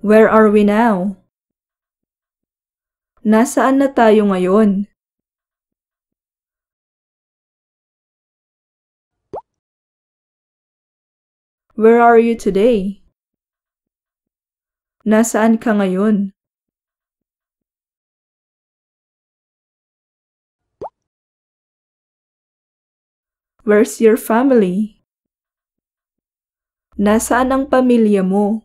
Where are we now? Nasaan na tayo ngayon? Where are you today? Nasaan ka ngayon? Where's your family? Nasaan ang pamilya mo?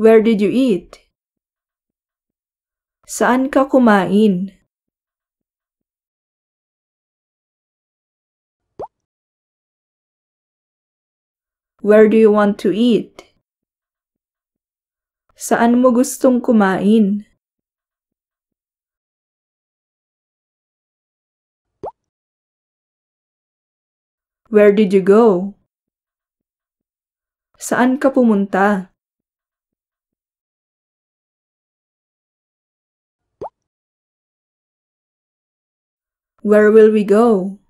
Where did you eat? Saan ka kumain? Where do you want to eat? Saan mo gustong kumain? Where did you go? Saan ka pumunta? Where will we go?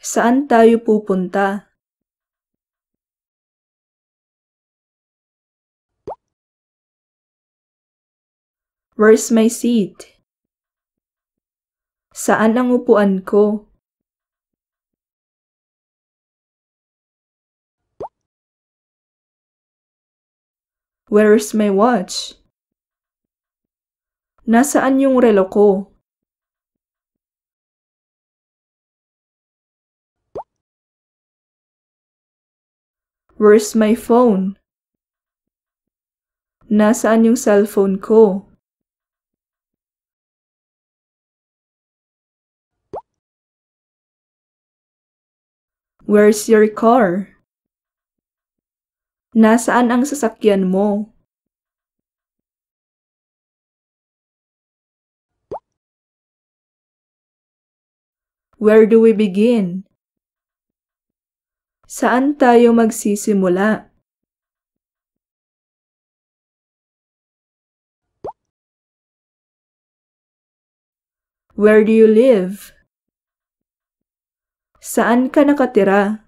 Saan tayo pupunta? Where's my seat? Saan ang upuan ko? Where's my watch? Nasaan yung relo ko? Where's my phone? Nasaan yung cellphone ko? Where's your car? Nasaan ang sasakyan mo? Where do we begin? Saan tayo magsisimula? Where do you live? Saan ka nakatira?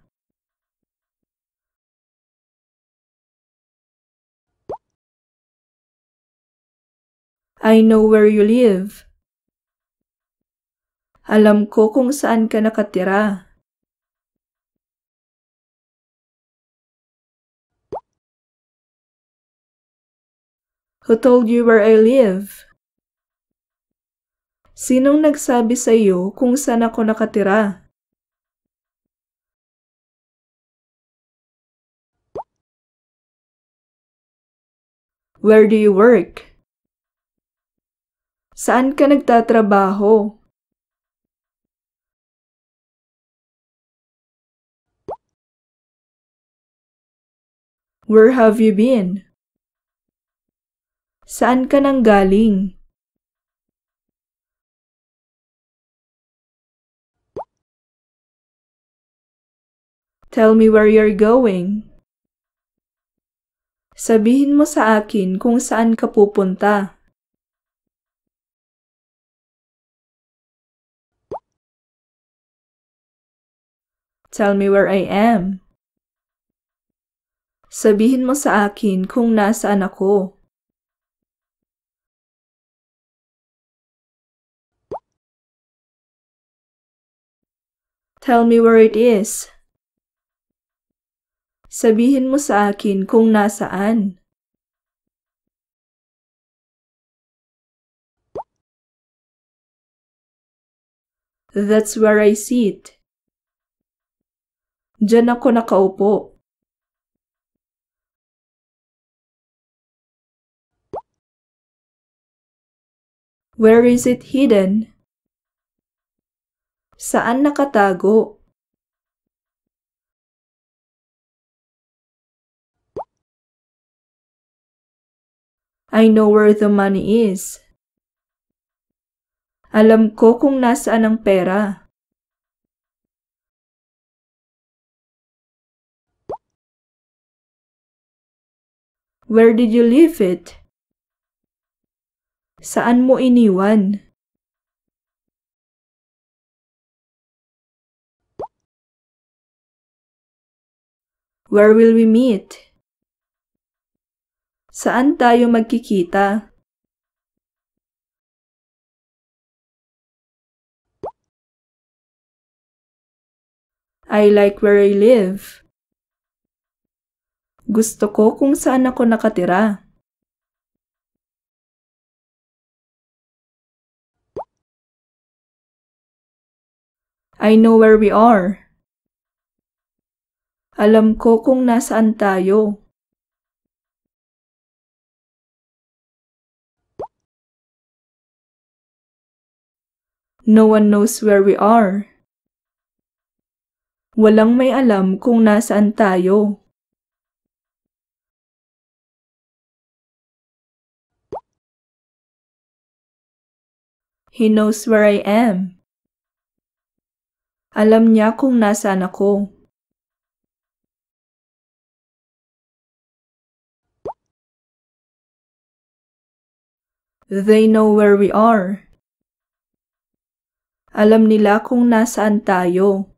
I know where you live. Alam ko kung saan ka nakatira. Who told you where I live? Sinong nagsabi sa iyo kung saan ako nakatira? Where do you work? Saan ka nagtatrabaho? Where have you been? Saan ka nang galing? Tell me where you're going. Sabihin mo sa akin kung saan ka pupunta. Tell me where I am. Sabihin mo sa akin kung nasaan ako. Tell me where it is. Sabihin mo sa akin kung nasaan. That's where I sit. Diyan ako nakaupo. Where is it hidden? Saan nakatago? I know where the money is. Alam ko kung nasaan ang pera. Where did you leave it? Saan mo iniwan? Where will we meet? Saan tayo magkikita? I like where I live. Gusto ko kung saan ako nakatira. I know where we are. Alam ko kung nasaan tayo. No one knows where we are. Walang may alam kung nasaan tayo. He knows where I am. Alam niya kung nasaan ako. They know where we are. Alam nila kung nasaan tayo.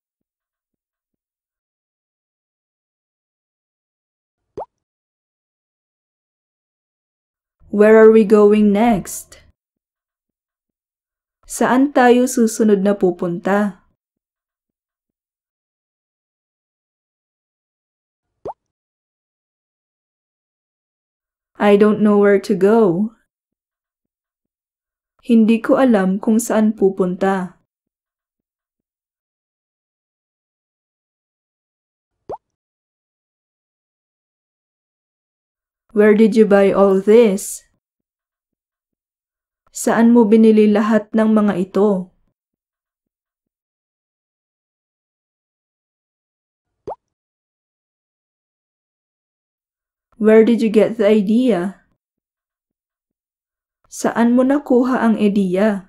Where are we going next? Saan tayo susunod na pupunta? I don't know where to go. Hindi ko alam kung saan pupunta. Where did you buy all this? Saan mo binili lahat ng mga ito? Where did you get the idea? Saan mo nakuha ang ideya?